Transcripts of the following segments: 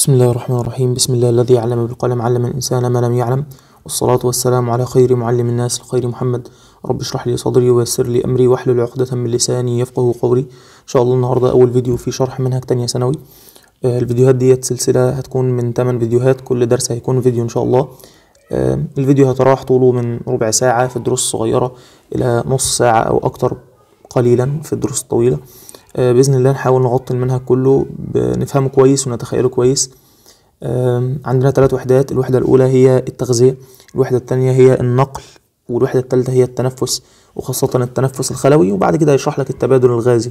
بسم الله الرحمن الرحيم بسم الله الذي علم بالقلم علم الإنسان ما لم يعلم والصلاة والسلام على خير معلم الناس الخير محمد رب اشرح لي صدري ويسر لي أمري واحلل عقدة من لساني يفقه قولي إن شاء الله النهاردة أول فيديو في شرح منهج تانية ثانوي آه، الفيديوهات ديت سلسلة هتكون من 8 فيديوهات كل درس هيكون فيديو إن شاء الله آه، الفيديو هيتراوح طوله من ربع ساعة في الدروس الصغيرة إلى نص ساعة أو أكتر قليلا في الدروس الطويلة آه، باذن الله نحاول نغطي المنهج كله بنفهمه كويس ونتخيله كويس عندنا ثلاث وحدات الوحده الاولى هي التغذيه الوحده الثانيه هي النقل والوحده الثالثه هي التنفس وخاصه التنفس الخلوي وبعد كده هيشرح لك التبادل الغازي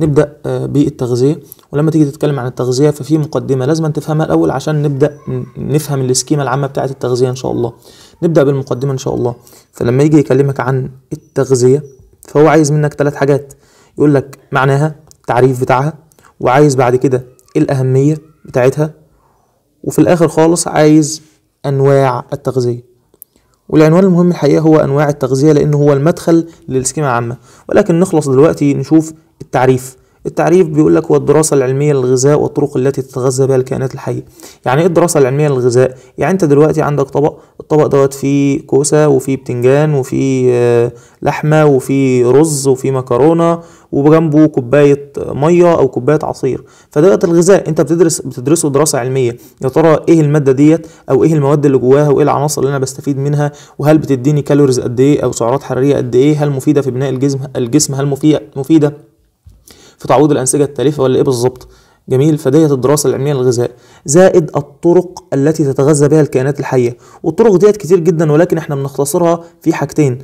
نبدا آه، بالتغذيه ولما تيجي تتكلم عن التغذيه ففي مقدمه لازم تفهمها الاول عشان نبدا نفهم السكيما العامه بتاعه التغذيه ان شاء الله نبدا بالمقدمه ان شاء الله فلما يجي يكلمك عن التغذيه فهو عايز منك ثلاث حاجات يقول لك معناها تعريف بتاعها وعايز بعد كده الأهمية بتاعتها وفي الآخر خالص عايز أنواع التغذية والعنوان المهم الحقيقة هو أنواع التغذية لأنه هو المدخل للسكيمة العامة ولكن نخلص دلوقتي نشوف التعريف التعريف بيقول لك هو الدراسة العلمية للغذاء والطرق التي تتغذى بها الكائنات الحية يعني ايه الدراسة العلمية للغذاء يعني انت دلوقتي عندك طبق الطبق دوت فيه كوسة وفيه بتنجان وفيه آه، لحمة وفيه رز وفيه مكرونة وجنبه كوباية مية او كوباية عصير فدوت الغذاء انت بتدرس بتدرسه دراسة علمية يا ترى ايه المادة ديت او ايه المواد اللي جواها وايه العناصر اللي انا بستفيد منها وهل بتديني كالوريز قد ايه او سعرات حرارية قد ايه هل مفيدة في بناء الجسم الجسم هل مفيدة في تعويض الأنسجة التالفة ولا إيه بالظبط؟ جميل فديت الدراسة العلمية للغذاء زائد الطرق التي تتغذى بها الكائنات الحية والطرق ديت كتير جدا ولكن احنا بنختصرها في حاجتين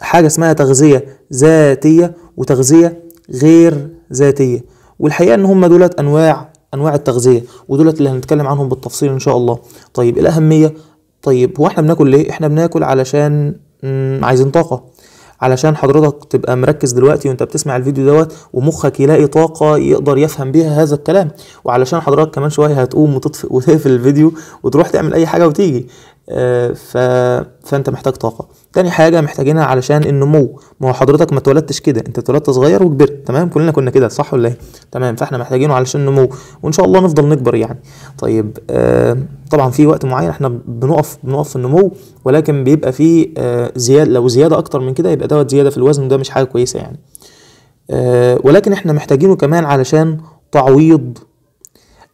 حاجة اسمها تغذية ذاتية وتغذية غير ذاتية والحقيقة ان هم دولت أنواع أنواع التغذية ودولت اللي هنتكلم عنهم بالتفصيل إن شاء الله طيب الأهمية طيب هو احنا بناكل ليه؟ احنا بناكل علشان عايزين طاقة علشان حضرتك تبقى مركز دلوقتي وانت بتسمع الفيديو دوت ومخك يلاقي طاقه يقدر يفهم بيها هذا الكلام وعلشان حضرتك كمان شويه هتقوم وتطفئ وتقفل الفيديو وتروح تعمل اي حاجه وتيجي آه، ف... فانت محتاج طاقه تاني حاجه محتاجينها علشان النمو ما هو حضرتك ما اتولدتش كده انت اتولدت صغير وكبرت تمام كلنا كنا كده صح ولا ايه تمام فاحنا محتاجينه علشان النمو وان شاء الله نفضل نكبر يعني طيب آه طبعا في وقت معين احنا بنقف بنقف في النمو ولكن بيبقى فيه آه زياده لو زياده اكتر من كده يبقى دوت زياده في الوزن وده مش حاجه كويسه يعني آه ولكن احنا محتاجينه كمان علشان تعويض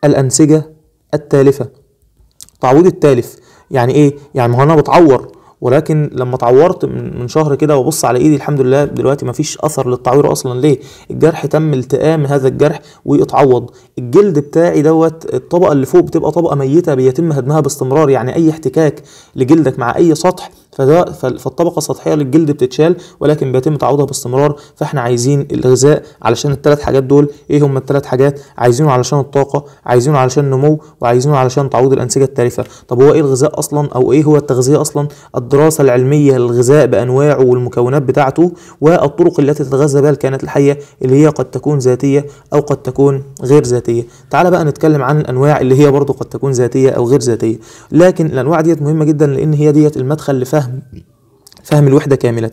الانسجه التالفه تعويض التالف يعني ايه يعني ما هو انا بتعور ولكن لما اتعورت من شهر كده وابص على ايدي الحمد لله دلوقتي مفيش اثر للتعوير اصلا ليه الجرح تم التئام هذا الجرح واتعوض الجلد بتاعي دوت الطبقه اللي فوق بتبقى طبقه ميته بيتم هدمها باستمرار يعني اي احتكاك لجلدك مع اي سطح فده فالطبقه السطحيه للجلد بتتشال ولكن بيتم تعويضها باستمرار فاحنا عايزين الغذاء علشان الثلاث حاجات دول ايه هم الثلاث حاجات عايزينه علشان الطاقه عايزينه علشان النمو وعايزينه علشان تعويض الانسجه التالفه طب هو ايه الغذاء اصلا او ايه هو التغذيه اصلا الدراسه العلميه للغذاء بانواعه والمكونات بتاعته والطرق التي تتغذى بها الكائنات الحيه اللي هي قد تكون ذاتيه او قد تكون غير ذاتيه تعال بقى نتكلم عن الانواع اللي هي برضه قد تكون ذاتيه او غير ذاتيه لكن الانواع ديت مهمه جدا لان هي ديت المدخل لفهم فهم فهم الوحدة كاملة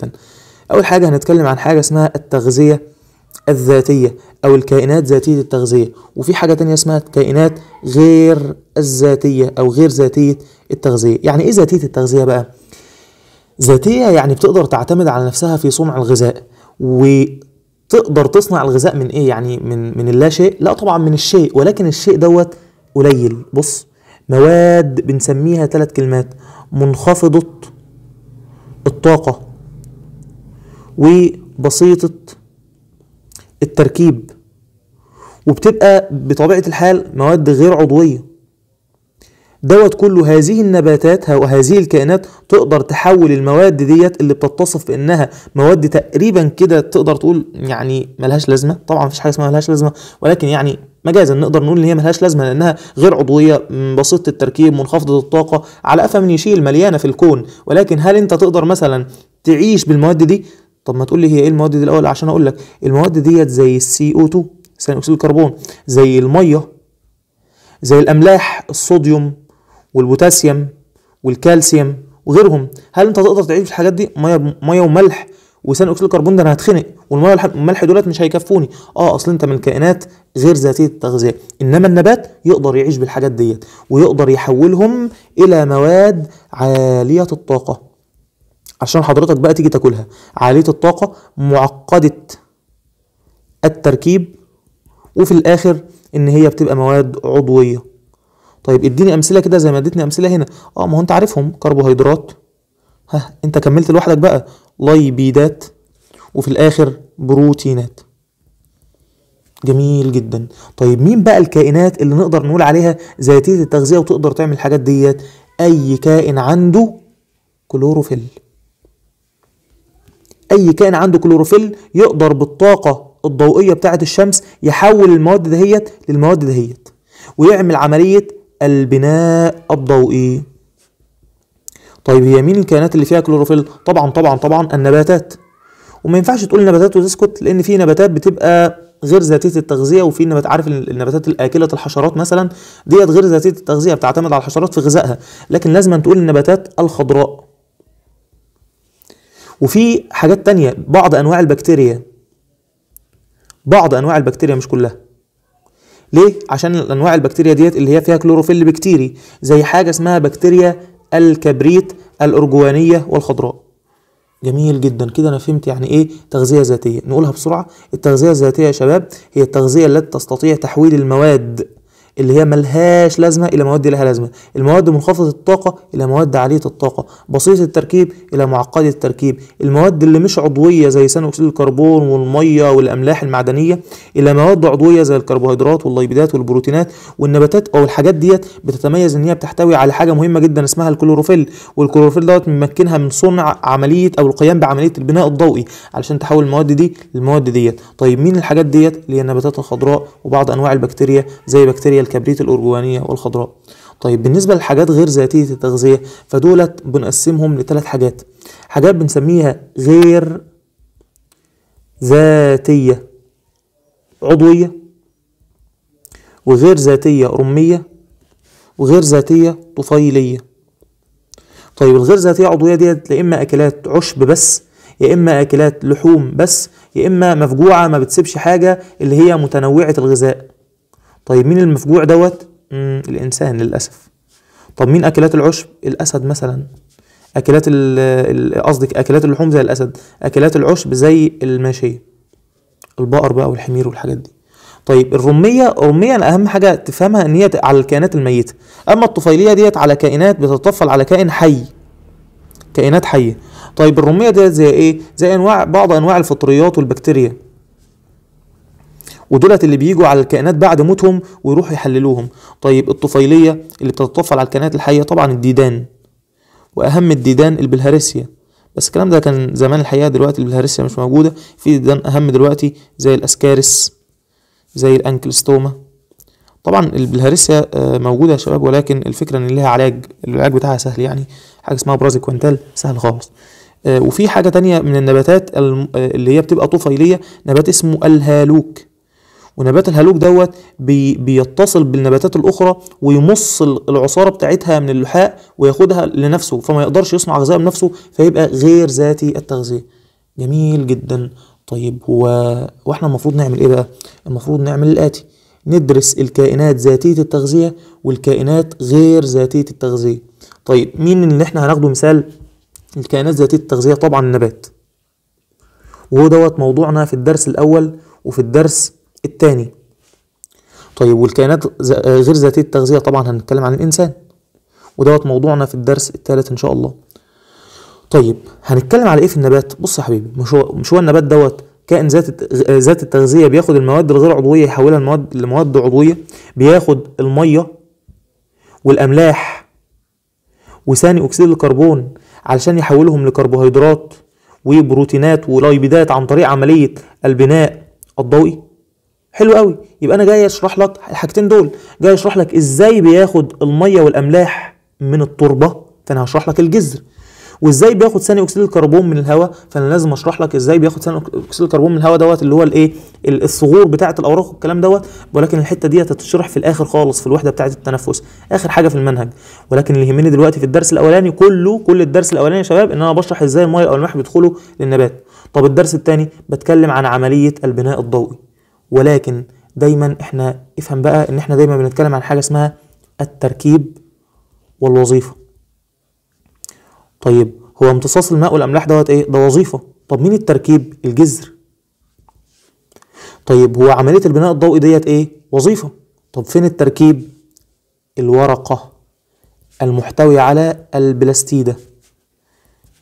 أول حاجة هنتكلم عن حاجة اسمها التغذية الذاتية أو الكائنات ذاتية التغذية وفي حاجة تانية اسمها الكائنات غير الذاتية أو غير ذاتية التغذية يعني إيه ذاتية التغذية بقى؟ ذاتية يعني بتقدر تعتمد على نفسها في صنع الغذاء وتقدر تصنع الغذاء من إيه يعني من من اللا شيء لا طبعا من الشيء ولكن الشيء دوت قليل بص مواد بنسميها ثلاث كلمات منخفضة الطاقة وبسيطة التركيب وبتبقى بطبيعة الحال مواد غير عضوية دوت كله هذه النباتات وهذه الكائنات تقدر تحول المواد ديت اللي بتتصف بانها مواد تقريبا كده تقدر تقول يعني ملهاش لازمه طبعا مفيش حاجه اسمها ملهاش لازمه ولكن يعني مجازا نقدر نقول ان هي ملهاش لازمه لانها غير عضويه بسيطه التركيب منخفضه الطاقه على قفا من يشيل مليانه في الكون ولكن هل انت تقدر مثلا تعيش بالمواد دي طب ما تقول لي هي ايه المواد دي الاول عشان اقول لك المواد ديت زي السي او 2 ثاني اكسيد الكربون زي الميه زي الاملاح الصوديوم والبوتاسيوم والكالسيوم وغيرهم هل انت تقدر تعيش في الحاجات دي ميه ميه وملح وثاني اكسيد الكربون ده انا هتخنق والميه والملح دولت مش هيكفوني اه اصل انت من كائنات غير ذاتيه التغذيه انما النبات يقدر يعيش بالحاجات ديت ويقدر يحولهم الى مواد عاليه الطاقه عشان حضرتك بقى تيجي تاكلها عاليه الطاقه معقده التركيب وفي الاخر ان هي بتبقى مواد عضويه طيب اديني امثله كده زي ما اديتني امثله هنا اه ما هو انت عارفهم كربوهيدرات ها انت كملت لوحدك بقى لايبيدات وفي الآخر بروتينات جميل جدا طيب مين بقى الكائنات اللي نقدر نقول عليها ذاتية التغذية وتقدر تعمل الحاجات ديت أي كائن عنده كلوروفيل أي كائن عنده كلوروفيل يقدر بالطاقة الضوئية بتاعة الشمس يحول المواد دهيت للمواد دهيت ويعمل عملية البناء الضوئي طيب هي مين الكائنات اللي فيها كلوروفيل طبعا طبعا طبعا النباتات وما ينفعش تقول نباتات وتسكت لان في نباتات بتبقى غير ذاتيه التغذيه وفي نبات عارف النباتات الاكله الحشرات مثلا ديت غير ذاتيه التغذيه بتعتمد على الحشرات في غذائها لكن لازم تقول النباتات الخضراء وفي حاجات تانية بعض انواع البكتيريا بعض انواع البكتيريا مش كلها ليه عشان انواع البكتيريا ديت اللي هي فيها كلوروفيل بكتيري زي حاجه اسمها بكتيريا الكبريت الأرجوانية والخضراء جميل جدا كده انا فهمت يعني ايه تغذيه ذاتيه نقولها بسرعه التغذيه الذاتيه يا شباب هي التغذيه التي تستطيع تحويل المواد اللي هي ملهاش لازمه الى مواد لها لازمه المواد منخفضه الطاقه الى مواد عاليه الطاقه بسيطة التركيب الى معقدة التركيب المواد اللي مش عضويه زي ثاني اكسيد الكربون والميه والاملاح المعدنيه الى مواد عضويه زي الكربوهيدرات والليبيدات والبروتينات والنباتات او الحاجات ديت بتتميز ان هي بتحتوي على حاجه مهمه جدا اسمها الكلوروفيل والكلوروفيل دوت بيمكنها من صنع عمليه او القيام بعمليه البناء الضوئي علشان تحول المواد دي للمواد ديت طيب مين الحاجات ديت اللي هي النباتات الخضراء وبعض انواع البكتيريا زي بكتيريا الكبريت الأرجوانية والخضراء طيب بالنسبة للحاجات غير ذاتية التغذية فدولت بنقسمهم لثلاث حاجات حاجات بنسميها غير ذاتية عضوية وغير ذاتية رمية وغير ذاتية طفيلية طيب الغير ذاتية عضوية ديت يا إما أكلات عشب بس يا إما أكلات لحوم بس يا إما مفجوعة ما بتسيبش حاجة اللي هي متنوعة الغذاء طيب مين المفجوع دوت الانسان للاسف طب مين اكلات العشب الاسد مثلا اكلات قصدك اكلات اللحوم زي الاسد اكلات العشب زي الماشيه البقر بقى والحمير والحاجات دي طيب الرميه الرميه انا اهم حاجه تفهمها ان هي على الكائنات الميته اما الطفيليه ديت على كائنات بتتطفل على كائن حي كائنات حيه طيب الرميه ديت زي ايه زي انواع بعض انواع الفطريات والبكتيريا ودولت اللي بيجوا على الكائنات بعد موتهم ويروحوا يحللوهم طيب الطفيليه اللي بتتطفل على الكائنات الحيه طبعا الديدان واهم الديدان البلهارسيا بس الكلام ده كان زمان الحقيقه دلوقتي البلهارسيا مش موجوده في ديدان اهم دلوقتي زي الاسكارس زي الانكلستوما طبعا البلهارسيا آه، موجوده يا شباب ولكن الفكره ان ليها علاج العلاج بتاعها سهل يعني حاجه اسمها برازي كوينتال سهل خالص آه، وفي حاجه تانية من النباتات آه، اللي هي بتبقى طفيليه نبات اسمه الهالوك ونبات الهالوج دوت بي بيتصل بالنباتات الاخرى ويمص العصاره بتاعتها من اللحاء وياخدها لنفسه فما يقدرش يصنع غذاء بنفسه فيبقى غير ذاتي التغذيه جميل جدا طيب هو واحنا المفروض نعمل ايه بقى المفروض نعمل الاتي ندرس الكائنات ذاتيه التغذيه والكائنات غير ذاتيه التغذيه طيب مين اللي احنا هناخده مثال الكائنات ذاتيه التغذيه طبعا النبات وهو دوت موضوعنا في الدرس الاول وفي الدرس الثاني طيب والكائنات غير ذاتية التغذية طبعا هنتكلم عن الإنسان ودوت موضوعنا في الدرس الثالث إن شاء الله طيب هنتكلم على إيه في النبات بص يا حبيبي مش هو, مش هو النبات دوت كائن ذات ذات التغذية بياخد المواد الغير عضوية يحولها المواد لمواد عضوية بياخد المية والأملاح وثاني أكسيد الكربون علشان يحولهم لكربوهيدرات وبروتينات ولايبيدات عن طريق عملية البناء الضوئي حلو قوي يبقى انا جاي اشرح لك الحاجتين دول جاي اشرح لك ازاي بياخد الميه والاملاح من التربه فانا هشرح لك الجذر وازاي بياخد ثاني اكسيد الكربون من الهواء فانا لازم اشرح لك ازاي بياخد ثاني اكسيد الكربون من الهواء دوت اللي هو الايه الصغور بتاعه الاوراق والكلام دوت ولكن الحته دي هتتشرح في الاخر خالص في الوحده بتاعه التنفس اخر حاجه في المنهج ولكن اللي يهمني دلوقتي في الدرس الاولاني كله كل الدرس الاولاني يا شباب ان انا بشرح ازاي الميه او الملح بيدخلوا للنبات طب الدرس الثاني بتكلم عن عمليه البناء الضوئي ولكن دايما احنا افهم بقى ان احنا دايما بنتكلم عن حاجه اسمها التركيب والوظيفه طيب هو امتصاص الماء والاملاح دوت ايه ده وظيفه طب مين التركيب الجذر طيب هو عمليه البناء الضوئي ديت ايه وظيفه طب فين التركيب الورقه المحتوي على البلاستيده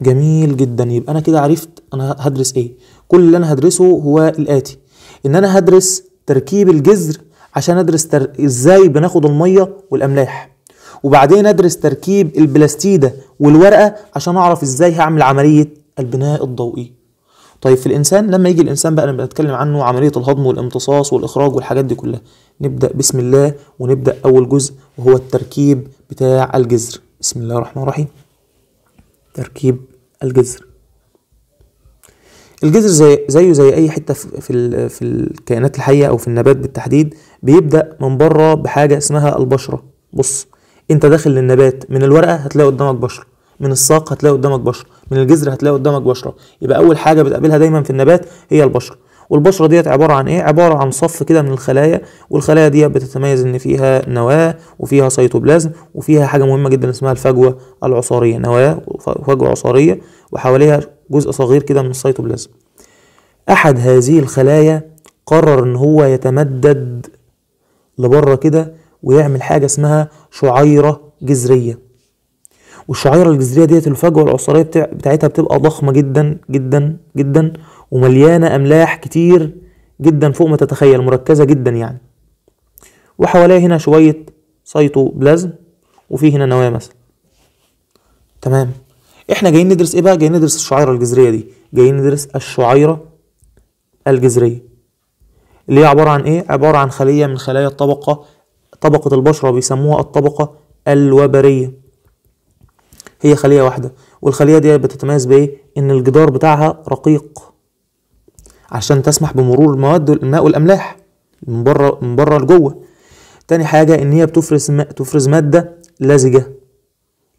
جميل جدا يبقى انا كده عرفت انا هدرس ايه كل اللي انا هدرسه هو الاتي ان انا هدرس تركيب الجذر عشان ادرس تر... ازاي بناخد الميه والاملاح وبعدين ادرس تركيب البلاستيده والورقه عشان اعرف ازاي هعمل عمليه البناء الضوئي طيب في الانسان لما يجي الانسان بقى نبقى نتكلم عنه عمليه الهضم والامتصاص والاخراج والحاجات دي كلها نبدا بسم الله ونبدا اول جزء وهو التركيب بتاع الجذر بسم الله الرحمن الرحيم تركيب الجذر الجذر زي زيه زي اي حته في في الكائنات الحيه او في النبات بالتحديد بيبدا من بره بحاجه اسمها البشره بص انت داخل للنبات من الورقه هتلاقي قدامك بشره من الساق هتلاقي قدامك بشره من الجذر هتلاقي قدامك بشره يبقى اول حاجه بتقابلها دايما في النبات هي البشره والبشره ديت عباره عن ايه عباره عن صف كده من الخلايا والخلايا ديت بتتميز ان فيها نواه وفيها سيتوبلازم وفيها حاجه مهمه جدا اسمها الفجوه العصاريه نواه وفجوه عصاريه وحواليها جزء صغير كده من السيتوبلازم احد هذه الخلايا قرر ان هو يتمدد لبره كده ويعمل حاجه اسمها شعيره جذريه والشعيره الجذريه ديت الفجوه العصريه بتاعتها بتبقى ضخمه جدا جدا جدا ومليانه املاح كتير جدا فوق ما تتخيل مركزه جدا يعني وحواليها هنا شويه سيتوبلازم وفي هنا نواه مثلا تمام احنا جايين ندرس ايه بقى جايين ندرس الشعيره الجذريه دي جايين ندرس الشعيره الجذريه اللي هي عباره عن ايه عباره عن خليه من خلايا الطبقه طبقه البشره بيسموها الطبقه الوبريه هي خليه واحده والخليه دي بتتميز بايه ان الجدار بتاعها رقيق عشان تسمح بمرور المواد الماء والاملاح من بره من بره لجوه تاني حاجه ان هي بتفرز تفرز ماده لزجه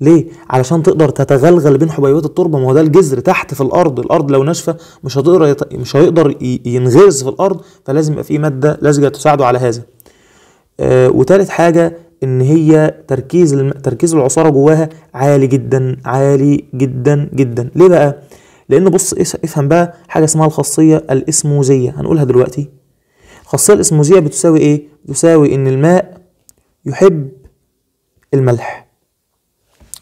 ليه؟ علشان تقدر تتغلغل بين حبيبات التربه ما هو ده الجذر تحت في الارض، الارض لو ناشفه مش هتقدر يط... مش هيقدر ينغرز في الارض فلازم يبقى في ماده لزجه تساعده على هذا. آه وثالث حاجه ان هي تركيز الم... تركيز العصاره جواها عالي جدا عالي جدا جدا، ليه بقى؟ لان بص افهم بقى حاجه اسمها الخاصيه الاسموزيه هنقولها دلوقتي. الخاصيه الاسموزيه بتساوي ايه؟ بتساوي ان الماء يحب الملح.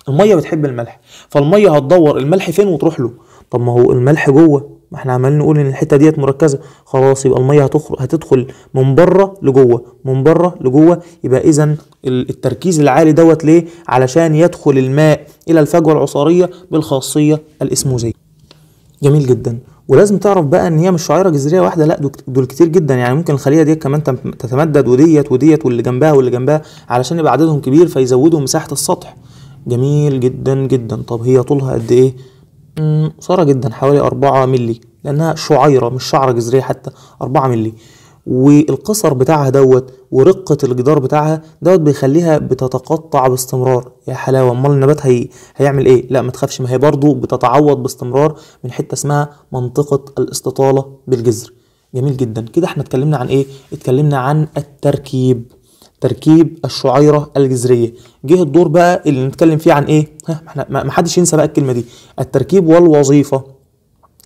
الميه بتحب الملح فالميه هتدور الملح فين وتروح له طب ما هو الملح جوه ما احنا عمالين نقول ان الحته ديت مركزه خلاص يبقى الميه هتخرج هتدخل من بره لجوه من بره لجوه يبقى اذا التركيز العالي دوت ليه علشان يدخل الماء الى الفجوه العصاريه بالخاصيه الاسموزيه جميل جدا ولازم تعرف بقى ان هي مش شعيره جذريه واحده لا دول كتير جدا يعني ممكن الخليه ديت كمان تتمدد وديت وديت واللي جنبها واللي جنبها علشان يبقى عددهم كبير فيزودوا مساحه السطح جميل جدا جدا طب هي طولها قد ايه قصيرة جدا حوالي أربعة ملي لأنها شعيرة مش شعرة جذرية حتى أربعة ملي والقصر بتاعها دوت ورقة الجدار بتاعها دوت بيخليها بتتقطع باستمرار يا حلاوة أمال النبات هي... هيعمل إيه؟ لا ما تخافش ما هي برضه بتتعوض باستمرار من حتة اسمها منطقة الاستطالة بالجذر جميل جدا كده احنا اتكلمنا عن إيه؟ اتكلمنا عن التركيب تركيب الشعيره الجذريه جه الدور بقى اللي نتكلم فيه عن ايه ها احنا ما حدش ينسى بقى الكلمه دي التركيب والوظيفه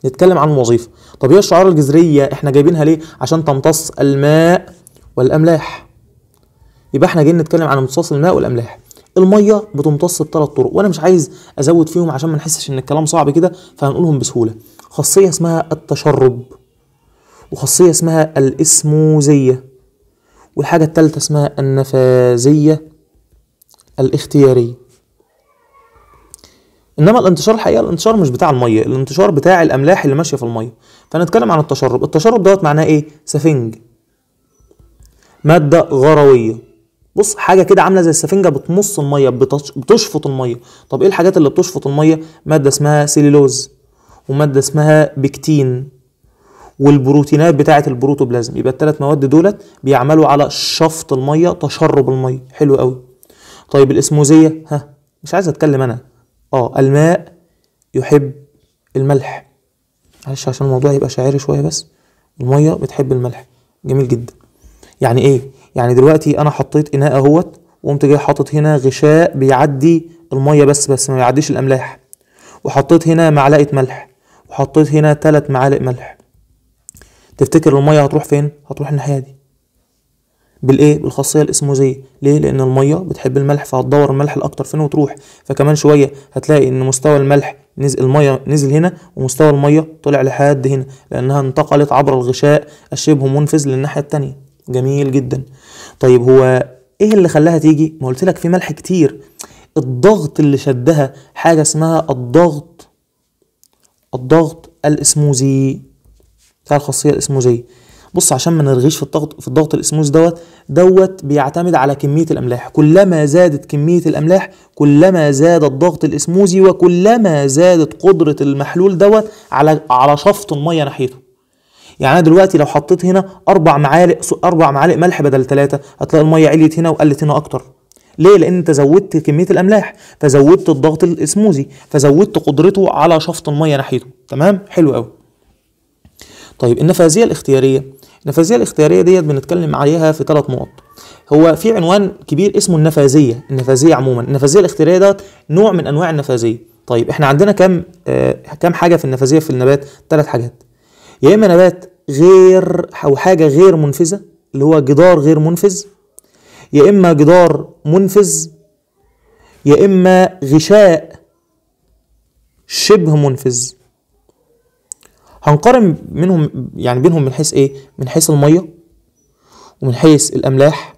نتكلم عن الوظيفه طب هي الشعيره الجذريه احنا جايبينها ليه عشان تمتص الماء والاملاح يبقى احنا جايين نتكلم عن امتصاص الماء والاملاح الميه بتمتص بثلاث طرق وانا مش عايز ازود فيهم عشان ما نحسش ان الكلام صعب كده فهنقولهم بسهوله خاصيه اسمها التشرب وخاصيه اسمها الاسموزيه والحاجة التالتة اسمها النفاذية الاختيارية انما الانتشار الحقيقه الانتشار مش بتاع الميه الانتشار بتاع الاملاح اللي ماشيه في الميه فنتكلم عن التشرب التشرب دوت معناه ايه سفنج ماده غرويه بص حاجه كده عامله زي السفنجه بتمص الميه بتشفط الميه طب ايه الحاجات اللي بتشفط الميه ماده اسمها سيلولوز وماده اسمها بكتين والبروتينات بتاعه البروتوبلازم يبقى الثلاث مواد دولت بيعملوا على شفط الميه تشرب الميه حلو قوي طيب الاسموزيه ها مش عايز اتكلم انا اه الماء يحب الملح معلش عشان الموضوع يبقى شاعري شويه بس الميه بتحب الملح جميل جدا يعني ايه يعني دلوقتي انا حطيت اناء اهوت وقمت جاي حاطط هنا غشاء بيعدي الميه بس بس ما بيعديش الاملاح وحطيت هنا معلقه ملح وحطيت هنا ثلاث معالق ملح تفتكر الميه هتروح فين هتروح الناحيه دي بالايه بالخاصيه الاسموزيه ليه لان الميه بتحب الملح فهتدور الملح الاكتر فين وتروح فكمان شويه هتلاقي ان مستوى الملح نزل الميه نزل هنا ومستوى الميه طلع لحد هنا لانها انتقلت عبر الغشاء الشبه منفذ للناحيه التانية جميل جدا طيب هو ايه اللي خلاها تيجي ما قلت لك في ملح كتير الضغط اللي شدها حاجه اسمها الضغط الضغط الاسموزي بتاع الخاصيه الاسموزيه بص عشان ما نرغيش في الضغط في الضغط الاسموز دوت دوت بيعتمد على كميه الاملاح كلما زادت كميه الاملاح كلما زاد الضغط الاسموزي وكلما زادت قدره المحلول دوت على على شفط الميه ناحيته يعني انا دلوقتي لو حطيت هنا اربع معالق اربع معالق ملح بدل ثلاثه هتلاقي الميه عليت هنا وقلت هنا اكتر ليه؟ لأن أنت زودت كمية الأملاح، فزودت الضغط الإسموزي، فزودت قدرته على شفط المية ناحيته، تمام؟ حلو قوي طيب النفاذيه الاختياريه النفاذيه الاختياريه ديت بنتكلم عليها في ثلاث نقط هو في عنوان كبير اسمه النفاذيه النفاذيه عموما النفاذيه الاختياريه دوت نوع من انواع النفاذيه طيب احنا عندنا كام آه كام حاجه في النفاذيه في النبات ثلاث حاجات يا اما نبات غير او حاجه غير منفذه اللي هو جدار غير منفذ يا اما جدار منفذ يا اما غشاء شبه منفذ هنقارن منهم يعني بينهم من حيث ايه من حيث الميه ومن حيث الاملاح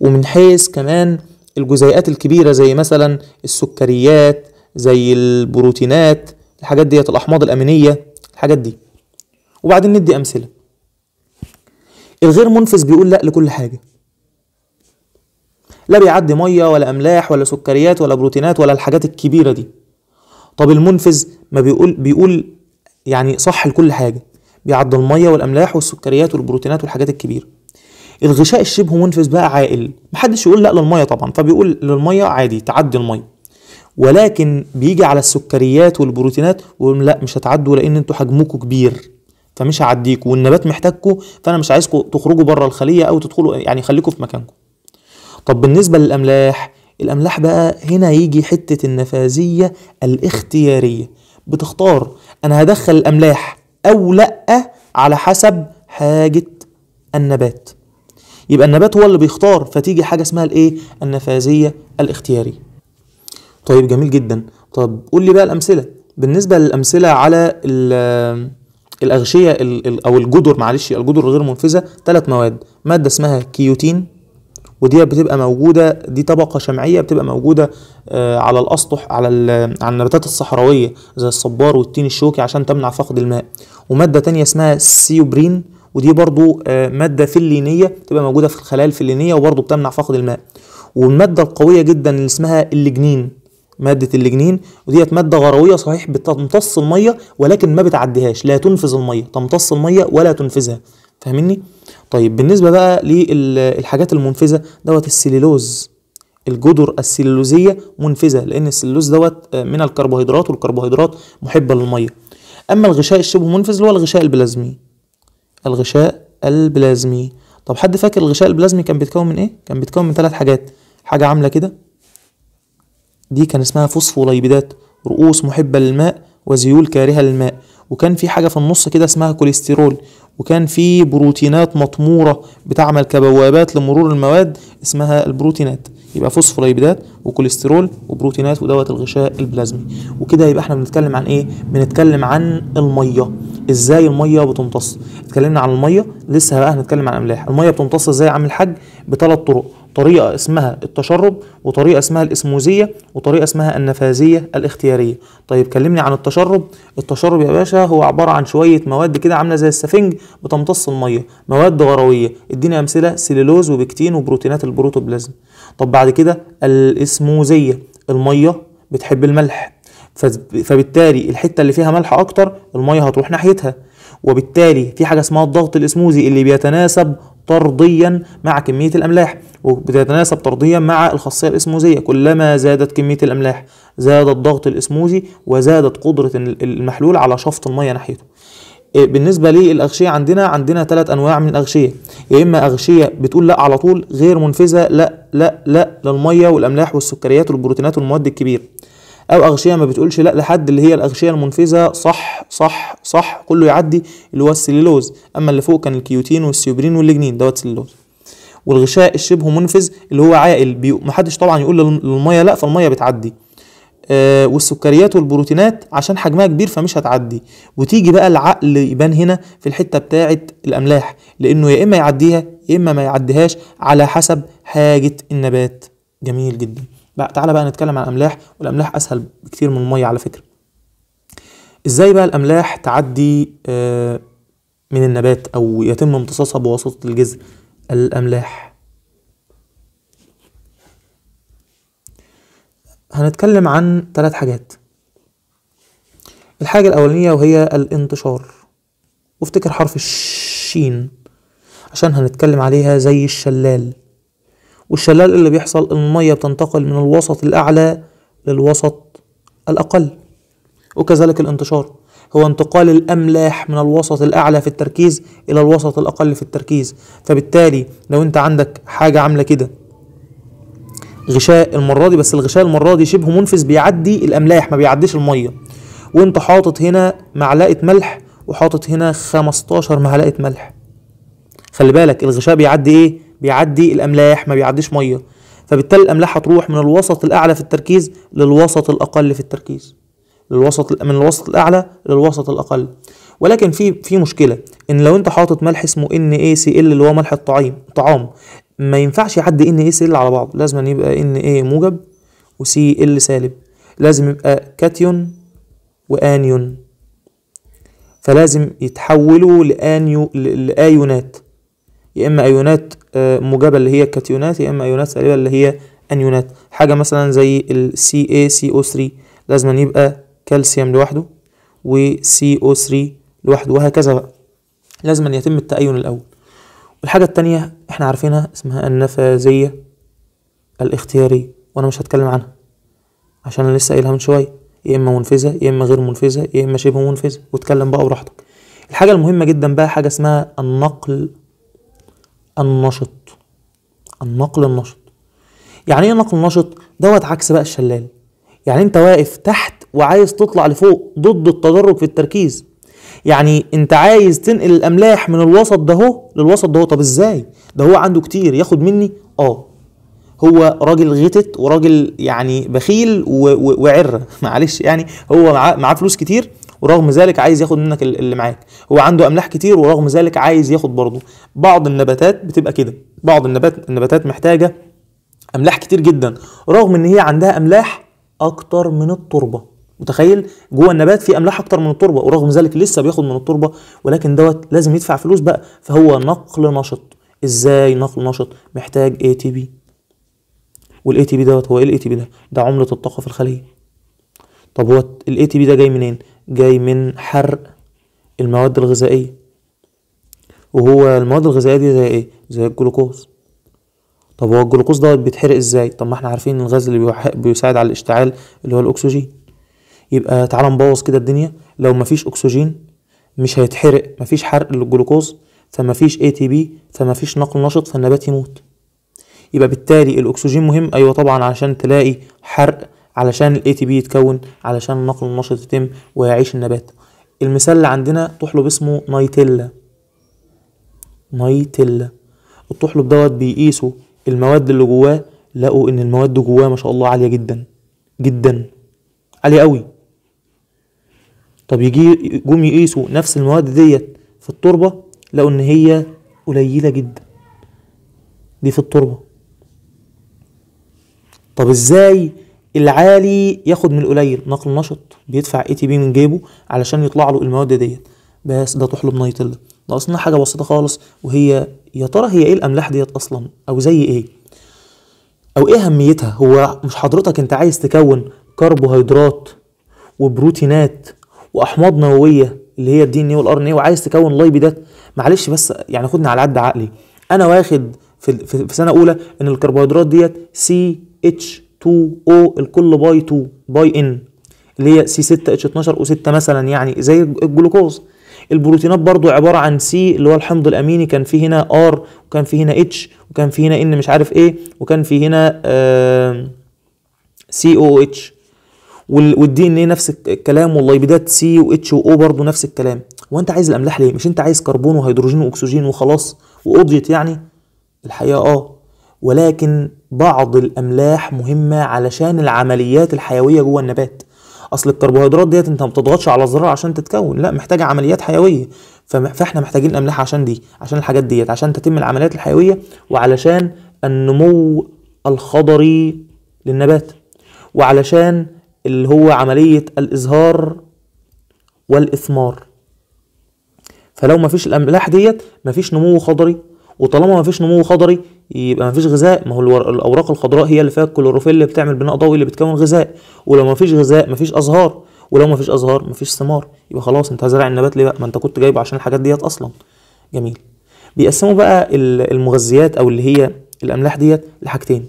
ومن حيث كمان الجزيئات الكبيره زي مثلا السكريات زي البروتينات الحاجات ديت الاحماض الامينيه الحاجات دي وبعدين ندي امثله الغير منفذ بيقول لا لكل حاجه لا بيعدي ميه ولا املاح ولا سكريات ولا بروتينات ولا الحاجات الكبيره دي طب المنفذ ما بيقول بيقول يعني صح لكل حاجة بيعدي المية والأملاح والسكريات والبروتينات والحاجات الكبيرة الغشاء الشبه منفذ بقى عائل محدش يقول لا للمية طبعا فبيقول للمية عادي تعدي المية ولكن بيجي على السكريات والبروتينات ويقول لا مش هتعدوا لان انتوا حجمكم كبير فمش هعديكوا والنبات محتاجكوا فانا مش عايزكم تخرجوا بره الخليه او تدخلوا يعني خليكم في مكانكم طب بالنسبه للاملاح الاملاح بقى هنا يجي حته النفاذيه الاختياريه بتختار انا هدخل الاملاح او لا على حسب حاجه النبات يبقى النبات هو اللي بيختار فتيجي حاجه اسمها الايه النفاذيه الاختياريه طيب جميل جدا طب قول لي بقى الامثله بالنسبه للامثله على الاغشيه او الجدر معلش الجدر غير منفذه ثلاث مواد ماده اسمها كيوتين ودي بتبقى موجوده دي طبقه شمعيه بتبقى موجوده آه، على الاسطح على على النباتات الصحراويه زي الصبار والتين الشوكي عشان تمنع فقد الماء وماده تانية اسمها السيوبرين ودي برضو آه، ماده فلينيه بتبقى موجوده في الخلايا الفلينيه وبرضو بتمنع فقد الماء والماده القويه جدا اللي اسمها اللجنين مادة اللجنين وديت مادة غروية صحيح بتمتص المية ولكن ما بتعديهاش لا تنفذ المية تمتص المية ولا تنفذها فاهمني طيب بالنسبه بقى للحاجات المنفذه دوت السليلوز الجدر السلولوزيه منفذه لان السلولوز دوت آه، من الكربوهيدرات والكربوهيدرات محبه للميه اما الغشاء الشبه منفذ اللي هو الغشاء البلازمي الغشاء البلازمي طب حد فاكر الغشاء البلازمي كان بيتكون من ايه كان بيتكون من ثلاث حاجات حاجه عامله كده دي كان اسمها فوسفوليبيدات رؤوس محبه للماء وزيول كارهه للماء وكان في حاجه في النص كده اسمها كوليسترول وكان في بروتينات مطموره بتعمل كبوابات لمرور المواد اسمها البروتينات يبقى فوسفوليبيدات وكوليسترول وبروتينات ودوت الغشاء البلازمي وكده يبقى احنا بنتكلم عن ايه بنتكلم عن الميه ازاي الميه بتمتص اتكلمنا عن الميه لسه بقى هنتكلم عن الاملاح الميه بتمتص ازاي يا عم الحاج بثلاث طرق طريقة اسمها التشرب وطريقة اسمها الاسموزية وطريقة اسمها النفاذية الاختيارية طيب كلمني عن التشرب التشرب يا باشا هو عبارة عن شوية مواد كده عاملة زي السفنج بتمتص المية مواد غروية اديني امثلة سيلولوز وبكتين وبروتينات البروتوبلازم طب بعد كده الاسموزية المية بتحب الملح فبالتالي الحتة اللي فيها ملح اكتر المية هتروح ناحيتها وبالتالي في حاجة اسمها الضغط الاسموزي اللي بيتناسب طرديا مع كمية الأملاح وبتتناسب طرديا مع الخاصية الإسموزية كلما زادت كمية الأملاح زاد الضغط الإسموزي وزادت قدرة المحلول على شفط المية ناحيته إيه، بالنسبة للأغشية عندنا عندنا ثلاث أنواع من الأغشية يا إما أغشية بتقول لا على طول غير منفذة لا لا لا للمية والأملاح والسكريات والبروتينات والمواد الكبيرة أو أغشية ما بتقولش لا لحد اللي هي الأغشية المنفذة صح صح صح كله يعدي اللي هو السليلوز أما اللي فوق كان الكيوتين والسيوبرين واللجنين دوت سليلوز والغشاء الشبه منفذ اللي هو عائل بي... محدش طبعا يقول للميه لا فالميه بتعدي آه، والسكريات والبروتينات عشان حجمها كبير فمش هتعدي وتيجي بقى العقل يبان هنا في الحته بتاعه الاملاح لانه يا اما يعديها يا اما ما يعديهاش على حسب حاجه النبات جميل جدا بقى تعالى بقى نتكلم عن الاملاح والاملاح اسهل بكتير من الميه على فكره ازاي بقى الاملاح تعدي آه، من النبات او يتم امتصاصها بواسطه الجذر الأملاح هنتكلم عن ثلاث حاجات الحاجة الأولانية وهي الانتشار وافتكر حرف الشين عشان هنتكلم عليها زي الشلال والشلال اللي بيحصل المية بتنتقل من الوسط الأعلى للوسط الأقل وكذلك الانتشار هو انتقال الأملاح من الوسط الأعلى في التركيز إلى الوسط الأقل في التركيز فبالتالي لو أنت عندك حاجة عاملة كده غشاء المرة دي بس الغشاء المرة دي شبه منفذ بيعدي الأملاح ما بيعديش المية وأنت حاطط هنا معلقة ملح وحاطط هنا 15 معلقة ملح خلي بالك الغشاء بيعدي إيه؟ بيعدي الأملاح ما بيعديش مية فبالتالي الأملاح هتروح من الوسط الأعلى في التركيز للوسط الأقل في التركيز للوسط من الوسط الاعلى للوسط الاقل ولكن في في مشكله ان لو انت حاطط ملح اسمه ان اي سي ال اللي هو ملح الطعيم طعام ما ينفعش يعدي ان اي سي ال على بعض لازم يبقى ان اي موجب وسي ال سالب لازم يبقى كاتيون وانيون فلازم يتحولوا لانيو لايونات يا اما ايونات آه، موجبه اللي هي الكاتيونات يا اما ايونات سالبه اللي هي انيونات حاجه مثلا زي السي اي سي او 3 لازم يبقى كالسيوم لوحده سي او 3 لوحده وهكذا بقى لازم أن يتم التأين الأول والحاجة التانية احنا عارفينها اسمها النفاذية الاختيارية وأنا مش هتكلم عنها عشان أنا لسه قايلها من شوية يا إما منفذة يا إما غير منفذة يا إما شبه منفذة واتكلم بقى براحتك الحاجة المهمة جدا بقى حاجة اسمها النقل النشط النقل النشط يعني ايه نقل النشط دوت عكس بقى الشلال يعني انت واقف تحت وعايز تطلع لفوق ضد التدرج في التركيز يعني انت عايز تنقل الاملاح من الوسط ده هو للوسط ده هو طب ازاي ده هو عنده كتير ياخد مني اه هو راجل غتت وراجل يعني بخيل وعره معلش يعني هو معاه معاه فلوس كتير ورغم ذلك عايز ياخد منك اللي معاك هو عنده املاح كتير ورغم ذلك عايز ياخد برضه بعض النباتات بتبقى كده بعض النبات النباتات محتاجه املاح كتير جدا رغم ان هي عندها املاح اكتر من التربه متخيل جوه النبات في املاح اكتر من التربه ورغم ذلك لسه بياخد من التربه ولكن دوت لازم يدفع فلوس بقى فهو نقل نشط ازاي نقل نشط محتاج اي تي بي والاي تي بي دوت هو ايه الاي تي بي ده ده عمله الطاقه في الخليه طب هو الاي تي بي ده جاي منين جاي من حرق المواد الغذائيه وهو المواد الغذائيه دي زي ايه زي الجلوكوز طب هو الجلوكوز دوت بيتحرق ازاي طب ما احنا عارفين الغاز اللي بيساعد على الاشتعال اللي هو الاكسجين يبقى تعالى نبوظ كده الدنيا لو مفيش اكسجين مش هيتحرق مفيش حرق للجلوكوز فمفيش اي تي بي فمفيش نقل نشط فالنبات يموت يبقى بالتالي الاكسجين مهم ايوه طبعا علشان تلاقي حرق علشان الاي تي بي يتكون علشان النقل النشط يتم ويعيش النبات المثال اللي عندنا طحلب اسمه نايتيلا نايتيلا الطحلب دوت بيقيسوا المواد اللي جواه لقوا ان المواد جواه ما شاء الله عاليه جدا جدا عاليه قوي طب يجي جم يقيسوا نفس المواد ديت في التربة لقوا إن هي قليلة جدا دي في التربة طب إزاي العالي ياخد من القليل نقل نشط بيدفع اي تي بي من جيبه علشان يطلع له المواد ديت بس ده طحلب نيتيلا ده اصلا حاجه بسيطه خالص وهي يا ترى هي ايه الاملاح ديت اصلا او زي ايه او ايه اهميتها هو مش حضرتك انت عايز تكون كربوهيدرات وبروتينات واحماض نوويه اللي هي الدي ان ايه والار ان ايه وعايز تكون لايبيدات معلش بس يعني خدني على قد عقلي انا واخد في, في سنه اولى ان الكربوهيدرات ديت سي اتش 2 او الكل باي 2 باي ان اللي هي سي 6 اتش 12 او 6 مثلا يعني زي الجلوكوز البروتينات برضو عباره عن سي اللي هو الحمض الاميني كان في هنا ار وكان في هنا اتش وكان في هنا ان مش عارف ايه وكان في هنا سي او اتش والدي ان ايه نفس الكلام واللايبيدات سي واتش واو برضه نفس الكلام وانت عايز الاملاح ليه مش انت عايز كربون وهيدروجين واكسجين وخلاص وقضيت يعني الحقيقه اه ولكن بعض الاملاح مهمه علشان العمليات الحيويه جوه النبات اصل الكربوهيدرات ديت انت ما بتضغطش على الزرار عشان تتكون لا محتاجه عمليات حيويه فاحنا محتاجين املاح عشان دي عشان الحاجات ديت عشان تتم العمليات الحيويه وعلشان النمو الخضري للنبات وعلشان اللي هو عملية الإزهار والإثمار فلو مفيش الأملاح ديت مفيش نمو خضري وطالما مفيش نمو خضري يبقى مفيش غذاء ما هو الأوراق الخضراء هي اللي فيها الكلوروفيل اللي بتعمل بناء ضوئي اللي بتكون غذاء ولو مفيش غذاء مفيش أزهار ولو مفيش أزهار مفيش ثمار يبقى خلاص أنت هزرع النبات ليه بقى ما أنت كنت جايبه عشان الحاجات ديت أصلا جميل بيقسموا بقى المغذيات أو اللي هي الأملاح ديت لحاجتين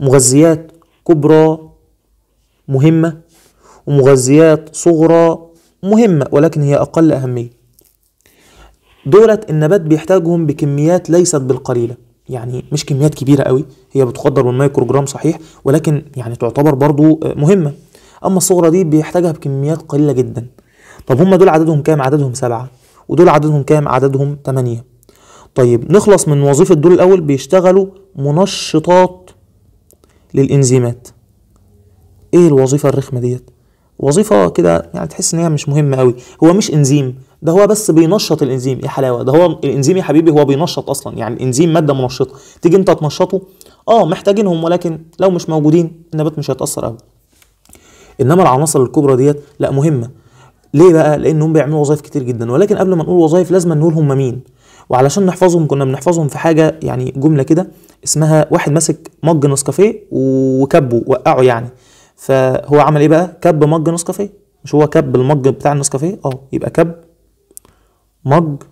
مغذيات كبرى مهمة ومغذيات صغرى مهمة ولكن هي أقل أهمية دولت النبات بيحتاجهم بكميات ليست بالقليلة يعني مش كميات كبيرة قوي هي بتقدر بالمايكرو جرام صحيح ولكن يعني تعتبر برضو آه، مهمة أما الصغرى دي بيحتاجها بكميات قليلة جدا طب هم دول عددهم كام عددهم سبعة ودول عددهم كام عددهم تمانية طيب نخلص من وظيفة دول الأول بيشتغلوا منشطات للإنزيمات ايه الوظيفه الرخمه ديت وظيفه كده يعني تحس ان هي مش مهمه قوي هو مش انزيم ده هو بس بينشط الانزيم يا حلاوه ده هو الانزيم يا حبيبي هو بينشط اصلا يعني الانزيم ماده منشطه تيجي انت تنشطه اه محتاجينهم ولكن لو مش موجودين النبات مش هيتاثر قوي انما العناصر الكبرى ديت لا مهمه ليه بقى لانهم بيعملوا وظائف كتير جدا ولكن قبل ما نقول وظائف لازم نقول هم مين وعلشان نحفظهم كنا بنحفظهم في حاجه يعني جمله كده اسمها واحد ماسك مج نسكافيه وكبه وقعه يعني فهو عمل ايه بقى كب مج نسكافيه مش هو كب المج بتاع النسكافيه اه يبقى كب مج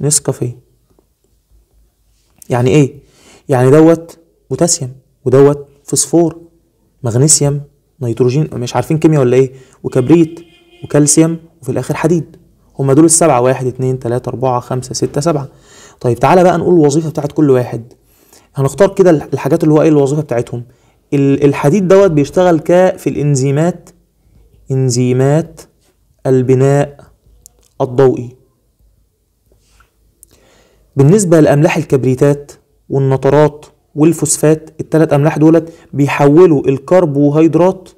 نسكافيه يعني ايه يعني دوت بوتاسيوم ودوت فوسفور مغنيسيوم نيتروجين مش عارفين كيمياء ولا ايه وكبريت وكالسيوم وفي الاخر حديد هما دول السبعه واحد اتنين تلاته اربعه خمسه سته سبعه طيب تعالى بقى نقول الوظيفه بتاعت كل واحد هنختار كده الحاجات اللي هو ايه الوظيفه بتاعتهم الحديد دوت بيشتغل ك في الانزيمات انزيمات البناء الضوئي بالنسبة لأملاح الكبريتات والنطرات والفوسفات الثلاث أملاح دولت بيحولوا الكربوهيدرات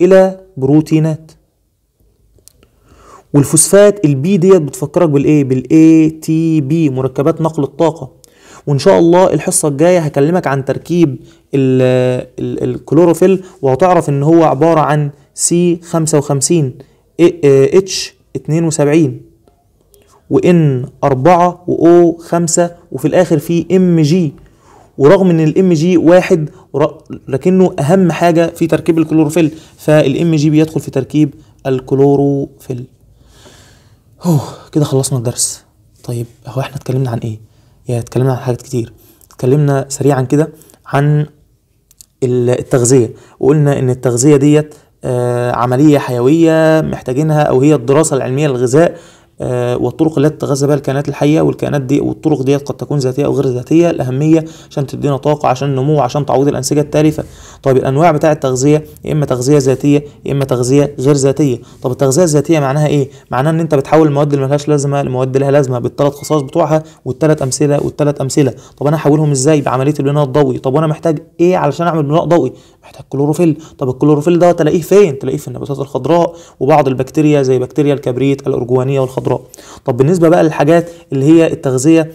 إلى بروتينات والفوسفات البي ديت بتفكرك بالايه بالاي تي بي مركبات نقل الطاقه وان شاء الله الحصه الجايه هكلمك عن تركيب الكلوروفيل وهتعرف ان هو عباره عن سي 55 اتش 72 وان 4 واو 5 وفي الاخر في ام جي ورغم ان الام جي واحد لكنه اهم حاجه في تركيب الكلوروفيل فالام جي بيدخل في تركيب الكلوروفيل اوه كده خلصنا الدرس طيب هو احنا اتكلمنا عن ايه يعني اتكلمنا عن حاجات كتير اتكلمنا سريعا كده عن التغذية وقلنا ان التغذية ديت آه، عملية حيوية محتاجينها او هي الدراسة العلمية للغذاء آه، والطرق التي تتغذى بها الكائنات الحيه والكائنات دي والطرق ديت قد تكون ذاتيه او غير ذاتيه الاهميه عشان تدينا طاقه عشان النمو عشان تعويض الانسجه التالفه طيب الانواع بتاع التغذيه يا اما تغذيه ذاتيه يا اما تغذيه غير ذاتيه طب التغذيه الذاتيه معناها ايه معناها ان انت بتحول المواد اللي ملهاش لازمه لمواد لها لازمه بالثلاث خصائص بتوعها والثلاث امثله والثلاث امثله طب انا احولهم ازاي بعمليه البناء الضوئي طب وانا محتاج ايه علشان اعمل بناء ضوئي محتاج كلوروفيل طب الكلوروفيل ده تلاقيه فين تلاقيه في النباتات الخضراء وبعض البكتيريا زي بكتيريا الكبريت الارجوانيه والخضراء الصفراء طب بالنسبه بقى للحاجات اللي هي التغذيه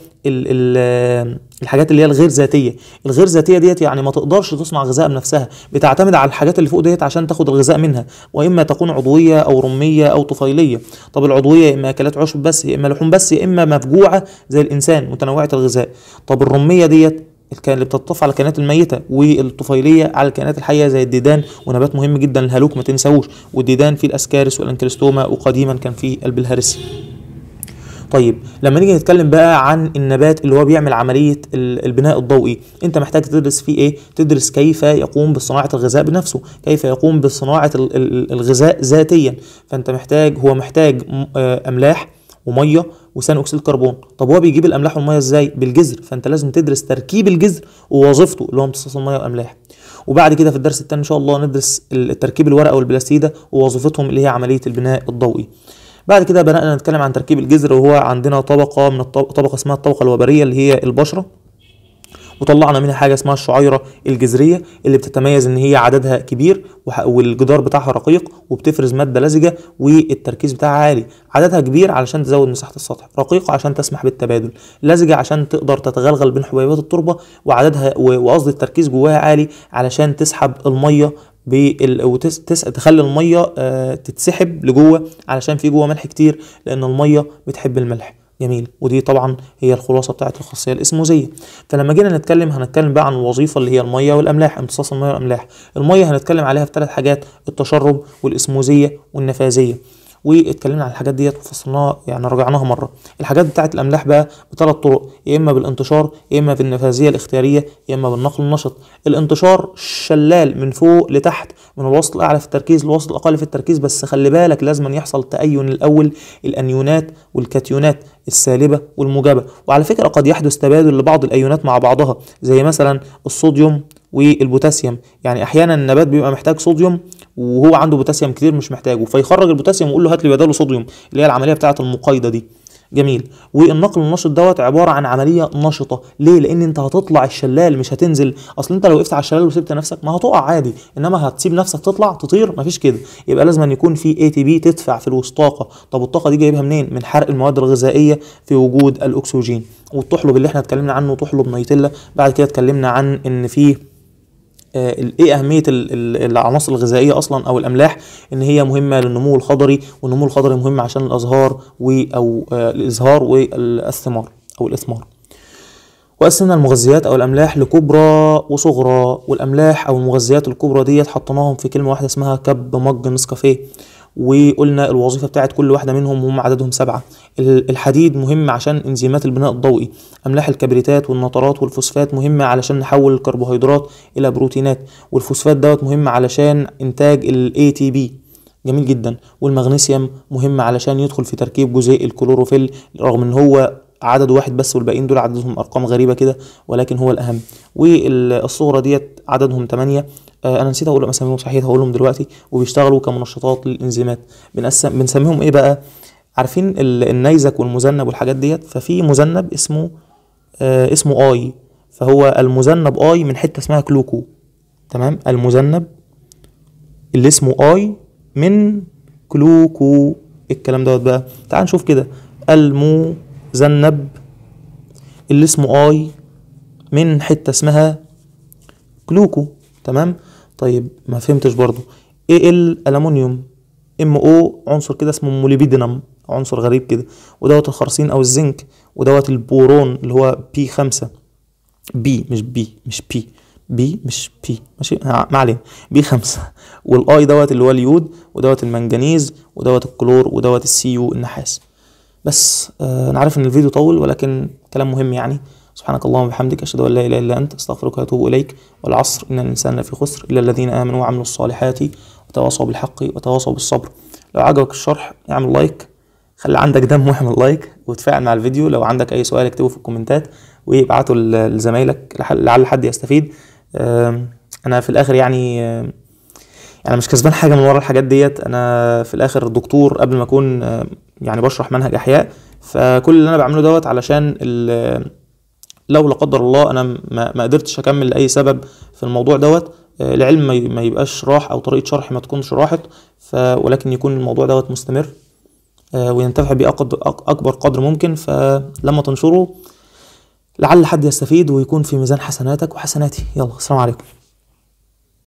الحاجات اللي هي الغير ذاتيه الغير ذاتيه ديت يعني ما تقدرش تصنع غذاء بنفسها بتعتمد على الحاجات اللي فوق ديت عشان تاخد الغذاء منها واما تكون عضويه او رميه او طفيليه طب العضويه يا اما اكلات عشب بس يا اما لحوم بس يا اما مفجوعه زي الانسان متنوعه الغذاء طب الرميه ديت اللي بتتطف على الكائنات الميته والطفيليه على الكائنات الحيه زي الديدان ونبات مهم جدا الهالوك ما تنسوش والديدان فيه الاسكارس والانكريستوما وقديما كان فيه البلهارسي طيب لما نيجي نتكلم بقى عن النبات اللي هو بيعمل عمليه البناء الضوئي انت محتاج تدرس فيه ايه تدرس كيف يقوم بصناعه الغذاء بنفسه كيف يقوم بصناعه الغذاء ذاتيا فانت محتاج هو محتاج آه، املاح وميه وثاني اكسيد الكربون طب هو بيجيب الاملاح والميه ازاي بالجذر فانت لازم تدرس تركيب الجذر ووظيفته اللي هو امتصاص الميه والاملاح وبعد كده في الدرس الثاني ان شاء الله ندرس التركيب الورقه والبلاستيده ووظيفتهم اللي هي عمليه البناء الضوئي بعد كده بدانا نتكلم عن تركيب الجذر وهو عندنا طبقه من الطبقه طبقه اسمها الطبقه الوبريه اللي هي البشره وطلعنا منها حاجه اسمها الشعيره الجذريه اللي بتتميز ان هي عددها كبير والجدار بتاعها رقيق وبتفرز ماده لزجه والتركيز بتاعها عالي عددها كبير علشان تزود مساحه السطح رقيقه عشان تسمح بالتبادل لزجه عشان تقدر تتغلغل بين حبيبات التربه وعددها وقصد التركيز جواها عالي علشان تسحب الميه بال... وتس... تخلي الميه آه، تتسحب لجوه علشان في جوه ملح كتير لان الميه بتحب الملح جميل ودي طبعا هي الخلاصه بتاعت الخاصيه الاسموزيه فلما جينا نتكلم هنتكلم بقى عن الوظيفه اللي هي الميه والاملاح امتصاص الميه والاملاح الميه هنتكلم عليها في ثلاث حاجات التشرب والاسموزيه والنفاذيه واتكلمنا عن الحاجات ديت وفصلناها يعني رجعناها مره الحاجات بتاعت الاملاح بقى بثلاث طرق يا اما بالانتشار يا اما بالنفاذيه الاختياريه يا اما بالنقل النشط الانتشار شلال من فوق لتحت من الوسط الاعلى في التركيز للوسط الاقل في التركيز بس خلي بالك لازم يحصل تأين الاول الانيونات والكاتيونات السالبة والموجبة وعلى فكرة قد يحدث تبادل لبعض الأيونات مع بعضها زي مثلا الصوديوم والبوتاسيوم يعني أحيانا النبات بيبقى محتاج صوديوم وهو عنده بوتاسيوم كتير مش محتاجه فيخرج البوتاسيوم ويقول له هات لي بداله صوديوم اللي هي العمليه بتاعه المقايضه دي جميل والنقل النشط دوت عباره عن عمليه نشطه ليه لان انت هتطلع الشلال مش هتنزل اصل انت لو وقفت على الشلال وسبت نفسك ما هتقع عادي انما هتسيب نفسك تطلع تطير مفيش كده يبقى لازم أن يكون في اي تي بي تدفع الوسط طاقه طب الطاقه دي جايبها منين من حرق المواد الغذائيه في وجود الاكسجين والطحلب اللي احنا اتكلمنا عنه طحلب نيتيلا بعد كده اتكلمنا عن ان فيه آه، ايه اهميه العناصر الغذائيه اصلا او الاملاح ان هي مهمه للنمو الخضري والنمو الخضري مهم عشان الازهار و او آه، الازهار والثمار او الاثمار وقسمنا المغذيات او الاملاح لكبرى وصغرى والاملاح او المغذيات الكبرى ديت حطيناهم في كلمه واحده اسمها كب مج نسكافيه وقلنا الوظيفة بتاعت كل واحدة منهم هم عددهم سبعة الحديد مهم عشان انزيمات البناء الضوئي أملاح الكبريتات والنطرات والفوسفات مهمة علشان نحول الكربوهيدرات إلى بروتينات والفوسفات دوت مهم علشان إنتاج تي ATP جميل جدا والمغنيسيوم مهم علشان يدخل في تركيب جزيء الكلوروفيل رغم ان هو عدد واحد بس والباقيين دول عددهم ارقام غريبه كده ولكن هو الاهم والصوره ديت عددهم 8 آه، انا نسيت اقول اساميهم صحيح هقولهم دلوقتي وبيشتغلوا كمنشطات للانزيمات بنقسم بنسميهم ايه بقى عارفين النيزك والمذنب والحاجات ديت ففي مذنب اسمه آه اسمه اي فهو المذنب اي من حته اسمها كلوكو تمام المذنب اللي اسمه اي من كلوكو إيه الكلام دوت بقى تعال نشوف كده المذنب اللي اسمه اي من حته اسمها كلوكو تمام طيب ما فهمتش برضو إيه ال الالومنيوم ام او عنصر كده اسمه موليبيدينم عنصر غريب كده ودوت الخرسين او الزنك ودوت البورون اللي هو بي 5 بي مش بي مش بي بي مش بي ماشي آه، ما علينا بي 5 والاي دوت اللي هو اليود ودوت المنجنيز ودوت الكلور ودوت السي يو النحاس بس آه انا عارف ان الفيديو طول ولكن كلام مهم يعني سبحانك اللهم وبحمدك أشهد أن لا إله إلا أنت أستغفرك وأتوب إليك والعصر إن الإنسان لفي خسر إلا الذين آمنوا وعملوا الصالحات وتواصوا بالحق وتواصوا بالصبر لو عجبك الشرح اعمل لايك خلي عندك دم واعمل لايك وتفاعل مع الفيديو لو عندك أي سؤال اكتبه في الكومنتات وابعته لزمايلك لعل حد يستفيد أنا في الآخر يعني يعني مش كسبان حاجة من ورا الحاجات ديت أنا في الآخر دكتور قبل ما أكون يعني بشرح منهج أحياء فكل اللي أنا بعمله دوت علشان لو لا قدر الله انا ما قدرتش اكمل لاي سبب في الموضوع دوت آه، العلم ما يبقاش راح او طريقه شرح ما تكونش راحت ف ولكن يكون الموضوع دوت مستمر آه، وينتفع بيه اكبر قدر ممكن فلما تنشره لعل حد يستفيد ويكون في ميزان حسناتك وحسناتي يلا السلام عليكم